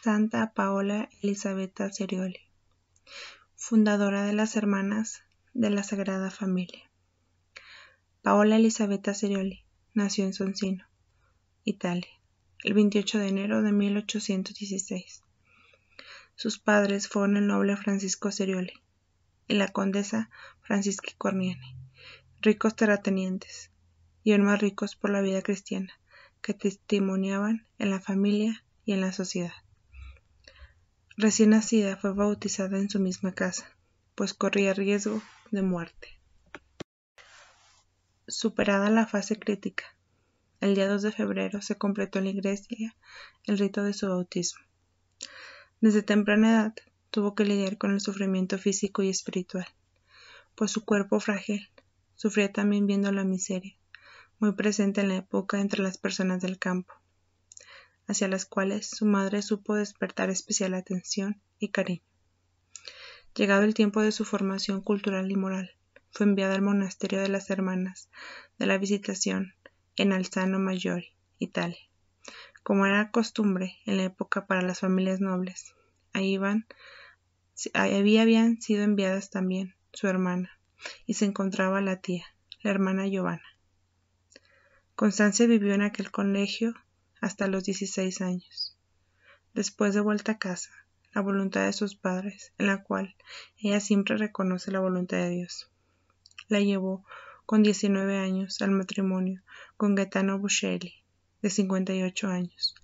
Santa Paola Elisabetta Serioli, fundadora de las Hermanas de la Sagrada Familia. Paola Elisabetta Serioli nació en Soncino, Italia, el 28 de enero de 1816. Sus padres fueron el noble Francisco Serioli y la condesa Francisca Corniani, ricos terratenientes y aún más ricos por la vida cristiana que testimoniaban en la familia y en la sociedad. Recién nacida fue bautizada en su misma casa, pues corría riesgo de muerte. Superada la fase crítica, el día 2 de febrero se completó en la iglesia el rito de su bautismo. Desde temprana edad tuvo que lidiar con el sufrimiento físico y espiritual, pues su cuerpo frágil sufría también viendo la miseria, muy presente en la época entre las personas del campo hacia las cuales su madre supo despertar especial atención y cariño. Llegado el tiempo de su formación cultural y moral, fue enviada al monasterio de las Hermanas de la Visitación en Alzano Maggiore, Italia, como era costumbre en la época para las familias nobles. Ahí habían sido enviadas también su hermana y se encontraba la tía, la hermana Giovanna. Constancia vivió en aquel colegio hasta los 16 años. Después de vuelta a casa, la voluntad de sus padres, en la cual ella siempre reconoce la voluntad de Dios. La llevó con 19 años al matrimonio con Gaetano Buscelli, de 58 años,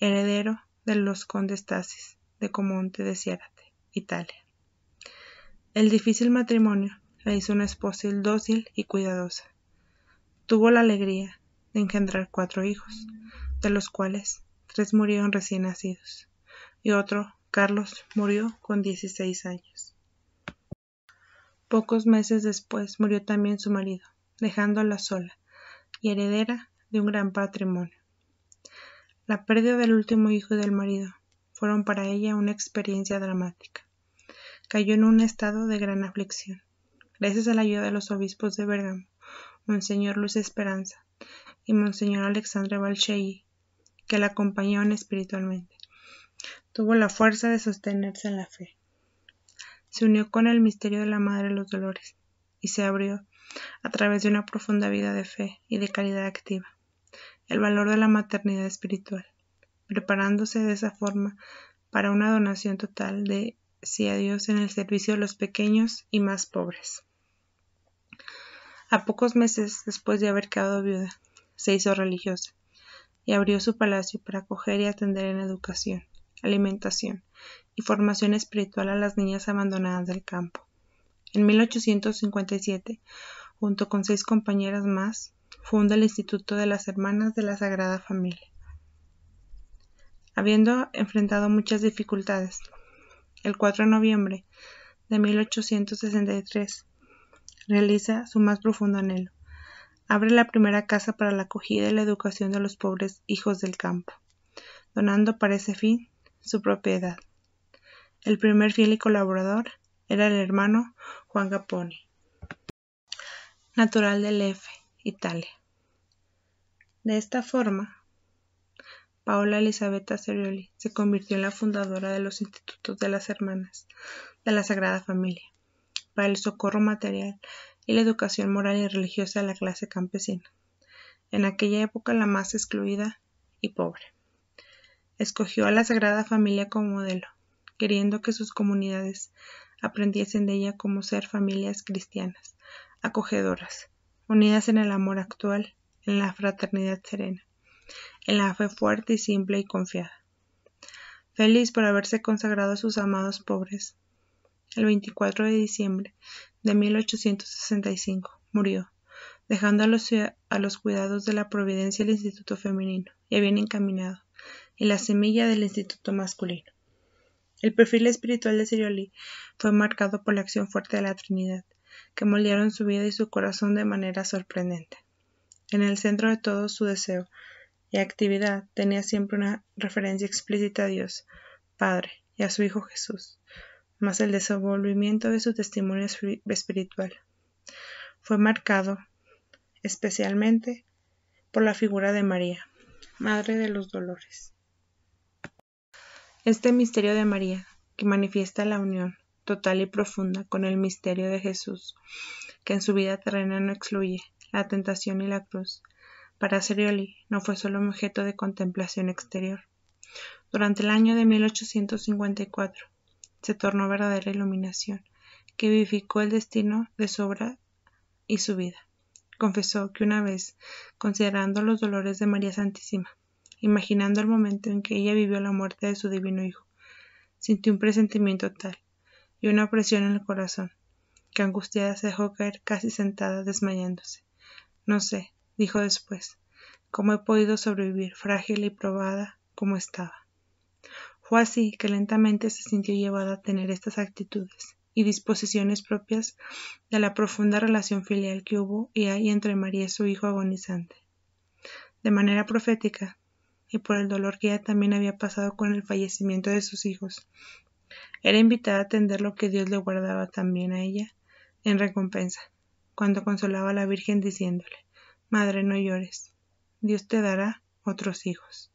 heredero de los condes de Comonte de Ciérate, Italia. El difícil matrimonio la hizo una esposa dócil y cuidadosa. Tuvo la alegría de engendrar cuatro hijos, los cuales tres murieron recién nacidos, y otro, Carlos, murió con 16 años. Pocos meses después murió también su marido, dejándola sola y heredera de un gran patrimonio. La pérdida del último hijo y del marido fueron para ella una experiencia dramática. Cayó en un estado de gran aflicción. Gracias a la ayuda de los obispos de Bergamo, Monseñor Luis Esperanza y Monseñor Alexandre Balchei, que la acompañaban espiritualmente. Tuvo la fuerza de sostenerse en la fe. Se unió con el misterio de la Madre de los Dolores y se abrió a través de una profunda vida de fe y de caridad activa, el valor de la maternidad espiritual, preparándose de esa forma para una donación total de sí a Dios en el servicio de los pequeños y más pobres. A pocos meses después de haber quedado viuda, se hizo religiosa y abrió su palacio para acoger y atender en educación, alimentación y formación espiritual a las niñas abandonadas del campo. En 1857, junto con seis compañeras más, funda el Instituto de las Hermanas de la Sagrada Familia. Habiendo enfrentado muchas dificultades, el 4 de noviembre de 1863 realiza su más profundo anhelo, Abre la primera casa para la acogida y la educación de los pobres hijos del campo, donando para ese fin su propiedad. El primer fiel y colaborador era el hermano Juan Caponi, natural de Lefe, Italia. De esta forma, Paola Elisabetta Serioli se convirtió en la fundadora de los institutos de las hermanas de la Sagrada Familia para el socorro material y la educación moral y religiosa de la clase campesina, en aquella época la más excluida y pobre. Escogió a la Sagrada Familia como modelo, queriendo que sus comunidades aprendiesen de ella como ser familias cristianas, acogedoras, unidas en el amor actual, en la fraternidad serena, en la fe fuerte y simple y confiada. Feliz por haberse consagrado a sus amados pobres. El 24 de diciembre de 1865. Murió, dejando a los, cuidados de la providencia el Instituto Femenino, y bien encaminado, y la semilla del Instituto Masculino. El perfil espiritual de Sirioli fue marcado por la acción fuerte de la Trinidad, que moldearon su vida y su corazón de manera sorprendente. En el centro de todo su deseo y actividad tenía siempre una referencia explícita a Dios, Padre, y a su Hijo Jesús, más el desenvolvimiento de su testimonio espiritual. Fue marcado especialmente por la figura de María, Madre de los Dolores. Este misterio de María, que manifiesta la unión total y profunda con el misterio de Jesús, que en su vida terrena no excluye la tentación y la cruz, para Serioli no fue solo un objeto de contemplación exterior. Durante el año de 1854, se tornó verdadera iluminación, que vivificó el destino de su obra y su vida. Confesó que una vez, considerando los dolores de María Santísima, imaginando el momento en que ella vivió la muerte de su divino Hijo, sintió un presentimiento tal y una presión en el corazón, que angustiada se dejó caer casi sentada desmayándose. No sé, dijo después, cómo he podido sobrevivir frágil y probada como estaba. Fue así que lentamente se sintió llevada a tener estas actitudes y disposiciones propias de la profunda relación filial que hubo y hay entre María y su hijo agonizante. De manera profética, y por el dolor que ella también había pasado con el fallecimiento de sus hijos, era invitada a atender lo que Dios le guardaba también a ella en recompensa, cuando consolaba a la Virgen diciéndole Madre, no llores, Dios te dará otros hijos.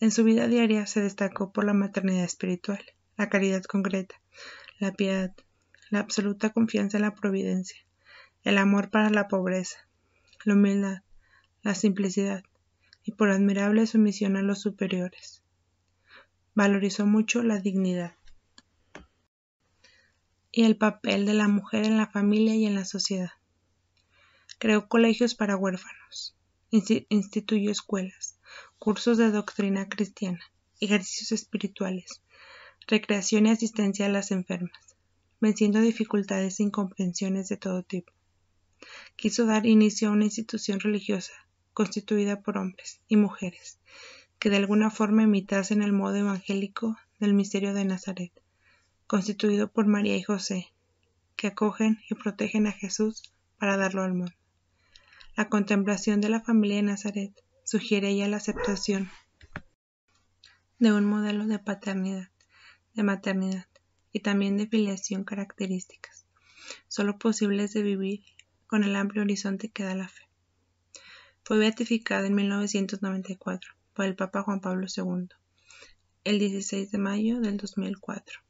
En su vida diaria se destacó por la maternidad espiritual, la caridad concreta, la piedad, la absoluta confianza en la providencia, el amor para la pobreza, la humildad, la simplicidad y por admirable sumisión a los superiores. Valorizó mucho la dignidad y el papel de la mujer en la familia y en la sociedad. Creó colegios para huérfanos, instituyó escuelas, cursos de doctrina cristiana, ejercicios espirituales, recreación y asistencia a las enfermas, venciendo dificultades e incomprensiones de todo tipo. Quiso dar inicio a una institución religiosa constituida por hombres y mujeres que de alguna forma imitasen el modo evangélico del misterio de Nazaret, constituido por María y José, que acogen y protegen a Jesús para darlo al mundo. La contemplación de la familia de Nazaret sugiere ya la aceptación de un modelo de paternidad, de maternidad y también de filiación características, solo posibles de vivir con el amplio horizonte que da la fe. Fue beatificada en 1994 por el Papa Juan Pablo II, el 16 de mayo del 2004.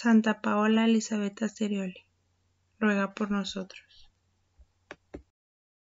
Santa Paola Elizabeth Asterioli, ruega por nosotros.